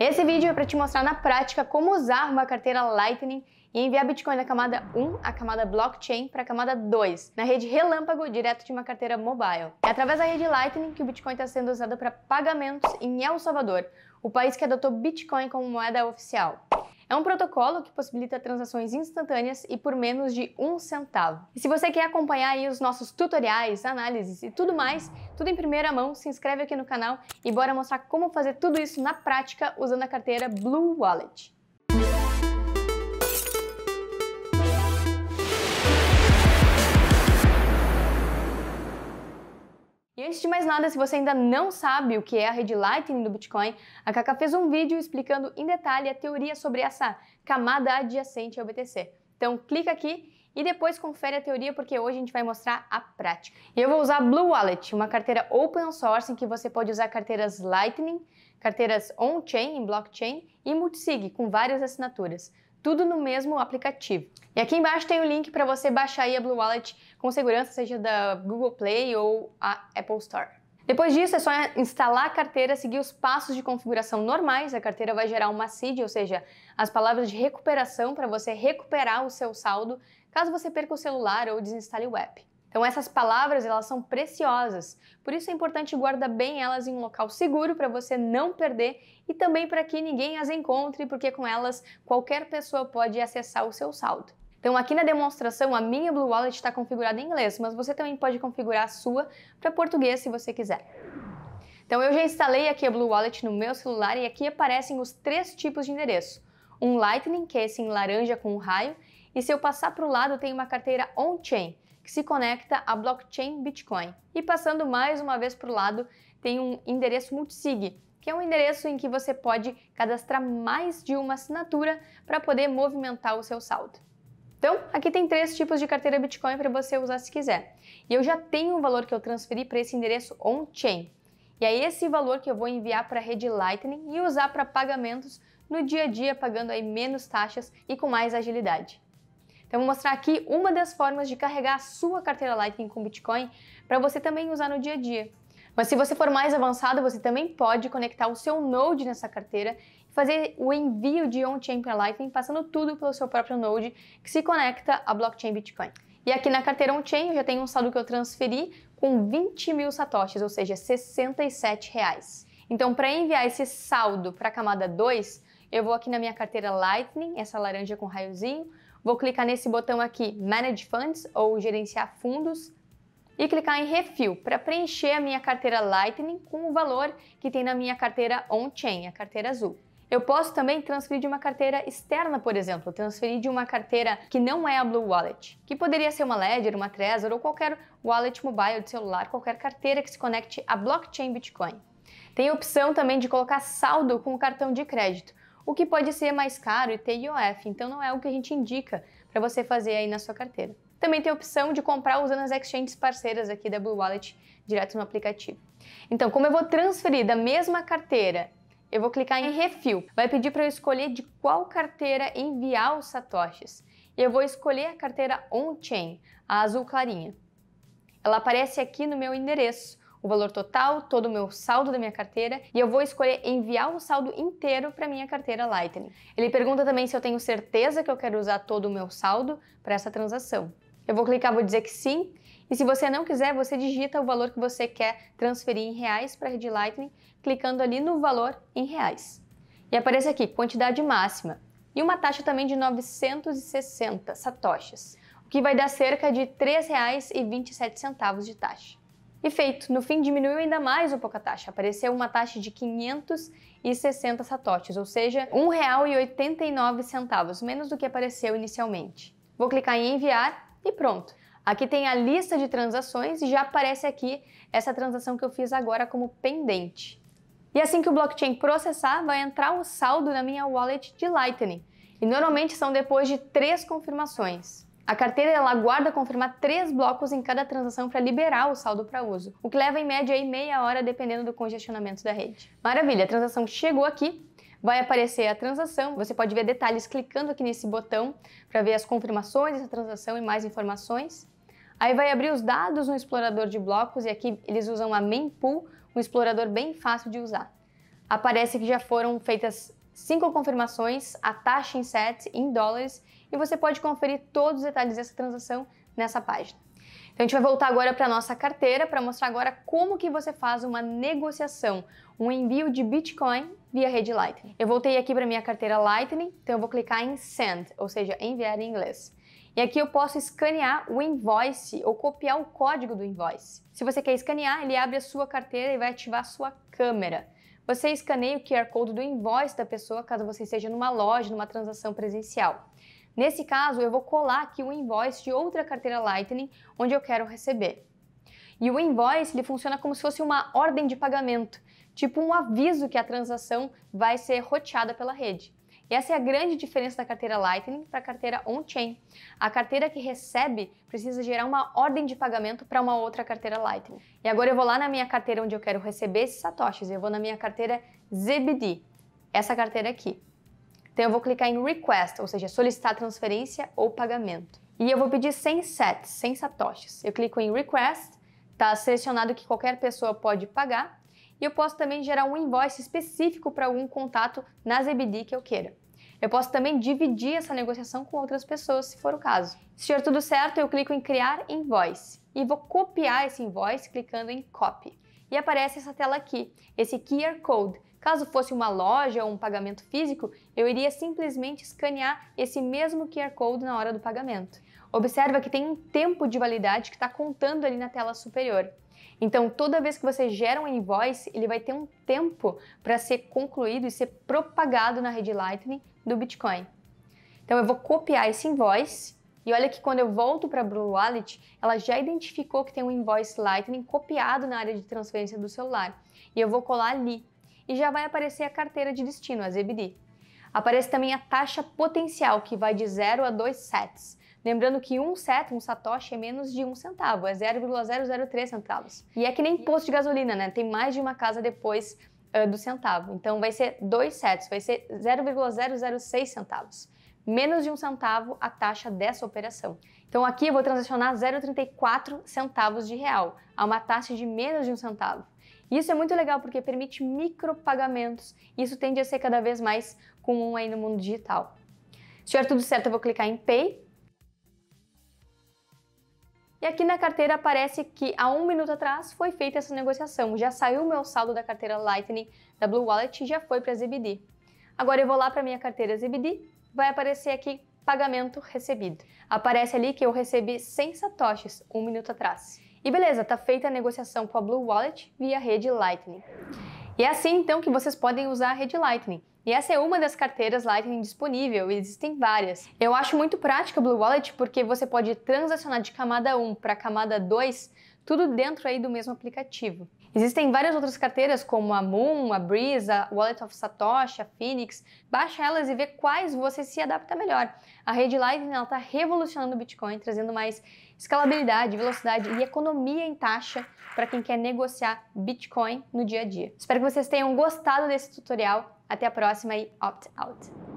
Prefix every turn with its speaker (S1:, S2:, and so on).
S1: Esse vídeo é para te mostrar na prática como usar uma carteira Lightning e enviar Bitcoin da camada 1 à camada blockchain para a camada 2, na rede relâmpago direto de uma carteira mobile. É através da rede Lightning que o Bitcoin está sendo usado para pagamentos em El Salvador, o país que adotou Bitcoin como moeda oficial. É um protocolo que possibilita transações instantâneas e por menos de um centavo. E se você quer acompanhar aí os nossos tutoriais, análises e tudo mais, tudo em primeira mão, se inscreve aqui no canal e bora mostrar como fazer tudo isso na prática usando a carteira Blue Wallet. E antes de mais nada, se você ainda não sabe o que é a rede Lightning do Bitcoin, a Kaka fez um vídeo explicando em detalhe a teoria sobre essa camada adjacente ao BTC. Então clica aqui e depois confere a teoria porque hoje a gente vai mostrar a prática. E eu vou usar Blue Wallet, uma carteira open source em que você pode usar carteiras Lightning, carteiras on-chain, em blockchain e multisig com várias assinaturas tudo no mesmo aplicativo. E aqui embaixo tem o link para você baixar a Blue Wallet com segurança, seja da Google Play ou a Apple Store. Depois disso, é só instalar a carteira, seguir os passos de configuração normais. A carteira vai gerar uma seed, ou seja, as palavras de recuperação para você recuperar o seu saldo caso você perca o celular ou desinstale o app. Então essas palavras elas são preciosas, por isso é importante guardar bem elas em um local seguro para você não perder e também para que ninguém as encontre, porque com elas qualquer pessoa pode acessar o seu saldo. Então aqui na demonstração a minha Blue Wallet está configurada em inglês, mas você também pode configurar a sua para português se você quiser. Então eu já instalei aqui a Blue Wallet no meu celular e aqui aparecem os três tipos de endereço. Um Lightning, que é esse em laranja com um raio, e se eu passar para o lado tem uma carteira on-chain, que se conecta à blockchain Bitcoin. E passando mais uma vez para o lado, tem um endereço multisig, que é um endereço em que você pode cadastrar mais de uma assinatura para poder movimentar o seu saldo. Então, aqui tem três tipos de carteira Bitcoin para você usar se quiser. E eu já tenho um valor que eu transferi para esse endereço on-chain. E é esse valor que eu vou enviar para a rede Lightning e usar para pagamentos no dia a dia, pagando aí menos taxas e com mais agilidade. Então, vou mostrar aqui uma das formas de carregar a sua carteira Lightning com Bitcoin para você também usar no dia a dia. Mas se você for mais avançado, você também pode conectar o seu Node nessa carteira e fazer o envio de on-chain para Lightning, passando tudo pelo seu próprio Node que se conecta à blockchain Bitcoin. E aqui na carteira on-chain eu já tenho um saldo que eu transferi com 20 mil satoshis, ou seja, 67 reais. Então, para enviar esse saldo para a camada 2, eu vou aqui na minha carteira Lightning, essa laranja com raiozinho, Vou clicar nesse botão aqui, Manage Funds ou Gerenciar Fundos, e clicar em Refill para preencher a minha carteira Lightning com o valor que tem na minha carteira on-chain, a carteira azul. Eu posso também transferir de uma carteira externa, por exemplo, transferir de uma carteira que não é a Blue Wallet, que poderia ser uma Ledger, uma Trezor ou qualquer wallet mobile de celular, qualquer carteira que se conecte à blockchain Bitcoin. Tem a opção também de colocar saldo com o cartão de crédito o que pode ser mais caro e ter IOF, então não é o que a gente indica para você fazer aí na sua carteira. Também tem a opção de comprar usando as exchanges parceiras aqui da Blue Wallet direto no aplicativo. Então, como eu vou transferir da mesma carteira, eu vou clicar em refil. Vai pedir para eu escolher de qual carteira enviar os satoshis. Eu vou escolher a carteira on-chain, a azul clarinha. Ela aparece aqui no meu endereço, o valor total, todo o meu saldo da minha carteira e eu vou escolher enviar o saldo inteiro para minha carteira Lightning. Ele pergunta também se eu tenho certeza que eu quero usar todo o meu saldo para essa transação. Eu vou clicar, vou dizer que sim. E se você não quiser, você digita o valor que você quer transferir em reais para a rede Lightning, clicando ali no valor em reais. E aparece aqui, quantidade máxima. E uma taxa também de 960 satoshis, o que vai dar cerca de R$ 3,27 de taxa. E feito, no fim diminuiu ainda mais o pouco a taxa, apareceu uma taxa de 560 satoshis, ou seja, R$ 1,89, menos do que apareceu inicialmente. Vou clicar em enviar e pronto. Aqui tem a lista de transações e já aparece aqui essa transação que eu fiz agora como pendente. E assim que o blockchain processar, vai entrar o um saldo na minha wallet de Lightning. E normalmente são depois de três confirmações. A carteira ela aguarda confirmar três blocos em cada transação para liberar o saldo para uso, o que leva em média aí meia hora dependendo do congestionamento da rede. Maravilha, a transação chegou aqui, vai aparecer a transação. Você pode ver detalhes clicando aqui nesse botão para ver as confirmações dessa transação e mais informações. Aí vai abrir os dados no explorador de blocos e aqui eles usam a Mempool, um explorador bem fácil de usar. Aparece que já foram feitas cinco confirmações, a taxa em sete em dólares e você pode conferir todos os detalhes dessa transação nessa página. Então a gente vai voltar agora para a nossa carteira para mostrar agora como que você faz uma negociação, um envio de Bitcoin via rede Lightning. Eu voltei aqui para minha carteira Lightning, então eu vou clicar em Send, ou seja, enviar em inglês. E aqui eu posso escanear o invoice ou copiar o código do invoice. Se você quer escanear, ele abre a sua carteira e vai ativar a sua câmera. Você escaneia o QR Code do invoice da pessoa caso você esteja numa loja, numa transação presencial. Nesse caso, eu vou colar aqui o invoice de outra carteira Lightning onde eu quero receber. E o invoice ele funciona como se fosse uma ordem de pagamento, tipo um aviso que a transação vai ser roteada pela rede. E essa é a grande diferença da carteira Lightning para a carteira on-chain. A carteira que recebe precisa gerar uma ordem de pagamento para uma outra carteira Lightning. E agora eu vou lá na minha carteira onde eu quero receber esses satoshis, eu vou na minha carteira ZBD, essa carteira aqui. Então eu vou clicar em Request, ou seja, solicitar transferência ou pagamento. E eu vou pedir 100 sets, 100 satoshis. Eu clico em Request, está selecionado que qualquer pessoa pode pagar. E eu posso também gerar um invoice específico para algum contato na ZBD que eu queira. Eu posso também dividir essa negociação com outras pessoas, se for o caso. Se for tudo certo, eu clico em Criar Invoice e vou copiar esse invoice clicando em Copy. E aparece essa tela aqui, esse QR Code, Caso fosse uma loja ou um pagamento físico, eu iria simplesmente escanear esse mesmo QR Code na hora do pagamento. Observa que tem um tempo de validade que está contando ali na tela superior. Então, toda vez que você gera um invoice, ele vai ter um tempo para ser concluído e ser propagado na rede Lightning do Bitcoin. Então, eu vou copiar esse invoice e olha que quando eu volto para a Blue Wallet, ela já identificou que tem um invoice Lightning copiado na área de transferência do celular. E eu vou colar ali e já vai aparecer a carteira de destino, a ZBD. Aparece também a taxa potencial, que vai de 0 a 2 sets. Lembrando que um set, um satoshi, é menos de um centavo, é 0,003 centavos. E é que nem posto de gasolina, né? Tem mais de uma casa depois uh, do centavo. Então vai ser dois sets, vai ser 0,006 centavos. Menos de um centavo a taxa dessa operação. Então aqui eu vou transacionar 0,34 centavos de real, a uma taxa de menos de um centavo isso é muito legal porque permite micropagamentos. Isso tende a ser cada vez mais comum aí no mundo digital. Se tiver tudo certo, eu vou clicar em Pay. E aqui na carteira aparece que há um minuto atrás foi feita essa negociação. Já saiu o meu saldo da carteira Lightning da Blue Wallet e já foi para a ZBD. Agora eu vou lá para minha carteira ZBD, vai aparecer aqui pagamento recebido. Aparece ali que eu recebi 100 satoshis um minuto atrás. E beleza, tá feita a negociação com a Blue Wallet via rede Lightning. E é assim então que vocês podem usar a rede Lightning. E essa é uma das carteiras Lightning disponível, existem várias. Eu acho muito prática a Blue Wallet porque você pode transacionar de camada 1 para camada 2 tudo dentro aí do mesmo aplicativo. Existem várias outras carteiras como a Moon, a a Wallet of Satoshi, a Phoenix. Baixa elas e vê quais você se adapta melhor. A rede Lightning está revolucionando o Bitcoin, trazendo mais escalabilidade, velocidade e economia em taxa para quem quer negociar Bitcoin no dia a dia. Espero que vocês tenham gostado desse tutorial. Até a próxima e opt out!